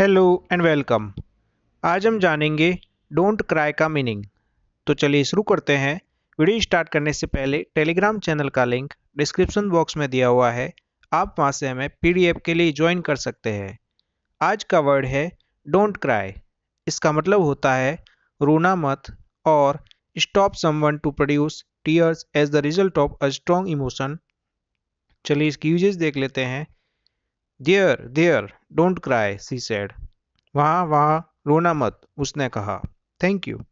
hello and welcome आज हम जानेंगे डोंट क्राई का मीनिंग तो चलिए शुरू करते हैं वीडियो स्टार्ट करने से पहले टेलीग्राम चैनल का लिंक डिस्क्रिप्शन बॉक्स में दिया हुआ है आप वहां से हमें पीडीएफ के लिए ज्वाइन कर सकते हैं आज का वर्ड है डोंट क्राई इसका मतलब होता है रोना मत और stop someone to produce tears as the result of a strong emotion चलिए इसकी यूजेस देख लेते हैं there there don't cry she said वहाँ वहाँ रोना मत उसने कहा थैंक यू